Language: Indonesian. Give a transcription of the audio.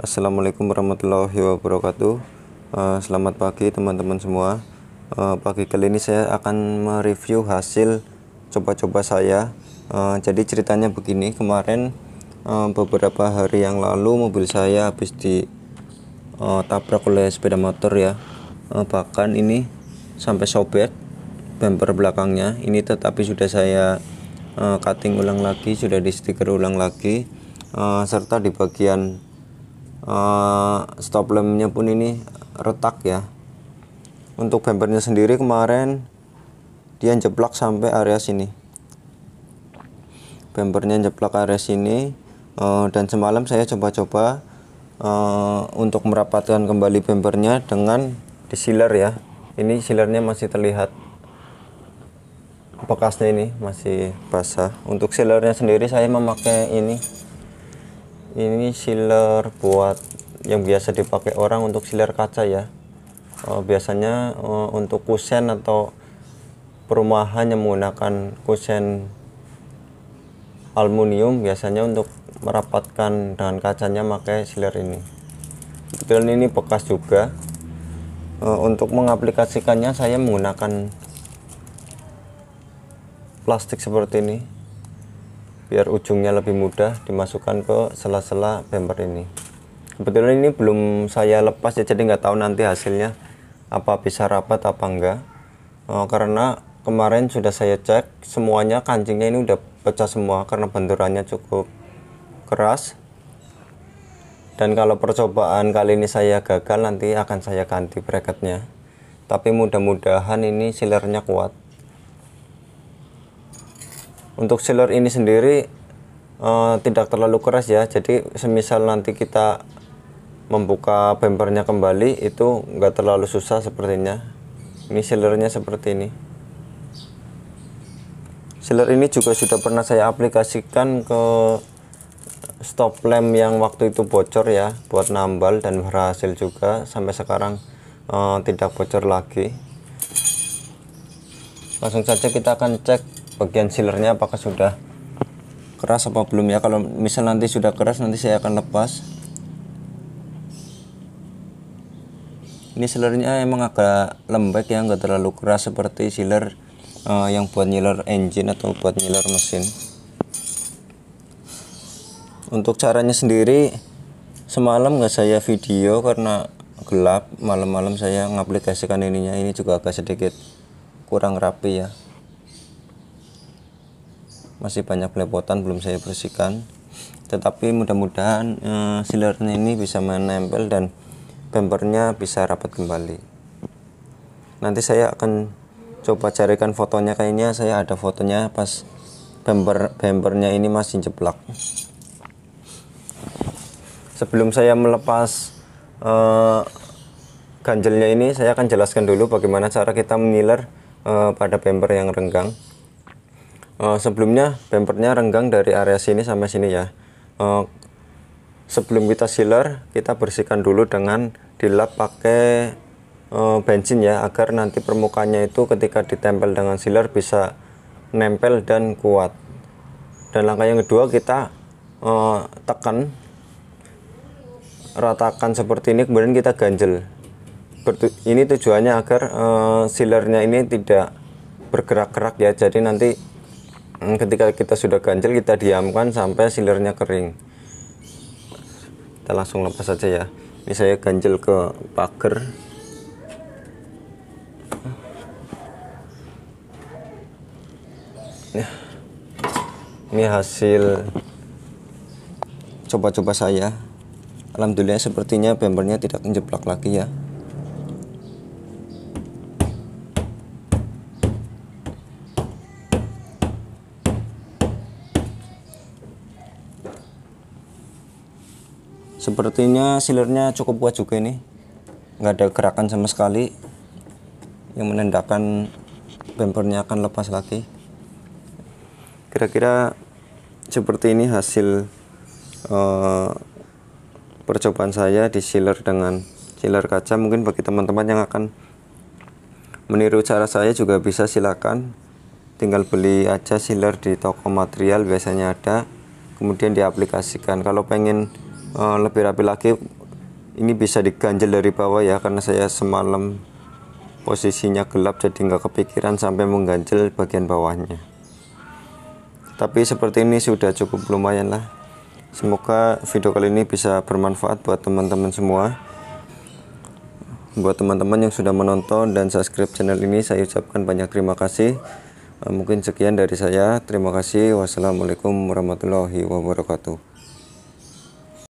Assalamualaikum warahmatullahi wabarakatuh. Eh, selamat pagi teman-teman semua. Eh, pagi kali ini saya akan mereview hasil coba-coba saya. Eh, jadi ceritanya begini, kemarin beberapa hari yang lalu mobil saya habis ditabrak oleh sepeda motor ya. bahkan ini sampai sobek bumper belakangnya. Ini tetapi sudah saya cutting ulang lagi, sudah di stiker ulang lagi, serta di bagian Eh, stop lampnya pun ini retak ya untuk bempernya sendiri kemarin dia jeplak sampai area sini bempernya jeplak area sini uh, dan semalam saya coba-coba uh, untuk merapatkan kembali bempernya dengan disiler ya ini silernya masih terlihat bekasnya ini masih basah untuk silernya sendiri saya memakai ini ini sealer buat yang biasa dipakai orang untuk sealer kaca ya uh, biasanya uh, untuk kusen atau perumahan yang menggunakan kusen aluminium biasanya untuk merapatkan dengan kacanya pakai sealer ini kebetulan ini bekas juga uh, untuk mengaplikasikannya saya menggunakan plastik seperti ini biar ujungnya lebih mudah dimasukkan ke sela-sela bumper ini kebetulan ini belum saya lepas ya jadi nggak tahu nanti hasilnya apa bisa rapat apa enggak eh, karena kemarin sudah saya cek semuanya kancingnya ini udah pecah semua karena benturannya cukup keras dan kalau percobaan kali ini saya gagal nanti akan saya ganti bracketnya tapi mudah-mudahan ini silernya kuat untuk sealer ini sendiri uh, tidak terlalu keras ya jadi semisal nanti kita membuka bempernya kembali itu enggak terlalu susah sepertinya ini sealernya seperti ini sealer ini juga sudah pernah saya aplikasikan ke stop lamp yang waktu itu bocor ya buat nambal dan berhasil juga sampai sekarang uh, tidak bocor lagi langsung saja kita akan cek bagian sealernya apakah sudah keras apa belum ya kalau misal nanti sudah keras nanti saya akan lepas ini sealernya emang agak lembek ya nggak terlalu keras seperti sealer uh, yang buat nyiler engine atau buat nyiler mesin untuk caranya sendiri semalam nggak saya video karena gelap malam-malam saya mengaplikasikan ininya ini juga agak sedikit kurang rapi ya masih banyak belepotan belum saya bersihkan tetapi mudah-mudahan e, silernya ini bisa menempel dan bempernya bisa rapat kembali nanti saya akan coba carikan fotonya kayaknya saya ada fotonya pas bemper bempernya ini masih jeblak sebelum saya melepas uh, ganjelnya ini saya akan jelaskan dulu bagaimana cara kita menyiler uh, eh, pada bemper yang renggang Eh, sebelumnya bempernya renggang dari area sini sampai sini ya. Uh, sebelum kita sealer, kita bersihkan dulu dengan dilap pakai uh, bensin ya agar nanti permukaannya itu ketika ditempel dengan sealer bisa nempel dan kuat. Dan langkah yang kedua kita uh, tekan ratakan seperti ini kemudian kita ganjel. ini tujuannya agar uh, sealernya ini tidak bergerak-gerak ya. Jadi nanti Mm, ketika kita sudah ganjil kita diamkan sampai silirnya kering kita langsung lepas saja ya ini saya ganjil ke pagar nah, ini hasil coba-coba saya alhamdulillah sepertinya bumpernya tidak menjeblak lagi ya sepertinya silernya cukup kuat juga ini nggak ada gerakan sama sekali yang menandakan bempernya akan lepas lagi kira-kira seperti ini hasil uh, percobaan saya di sealer dengan sealer kaca mungkin bagi teman-teman yang akan meniru cara saya juga bisa silakan tinggal beli aja sealer di toko material biasanya ada kemudian diaplikasikan kalau pengen Eh, lebih rapi lagi ini bisa diganjel dari bawah ya karena saya semalam posisinya gelap jadi nggak kepikiran sampai mengganjel bagian bawahnya tapi seperti ini sudah cukup lumayan lah semoga video kali ini bisa bermanfaat buat teman-teman semua buat teman-teman yang sudah menonton dan subscribe channel ini saya ucapkan banyak terima kasih eh, mungkin sekian dari saya terima kasih wassalamualaikum warahmatullahi wabarakatuh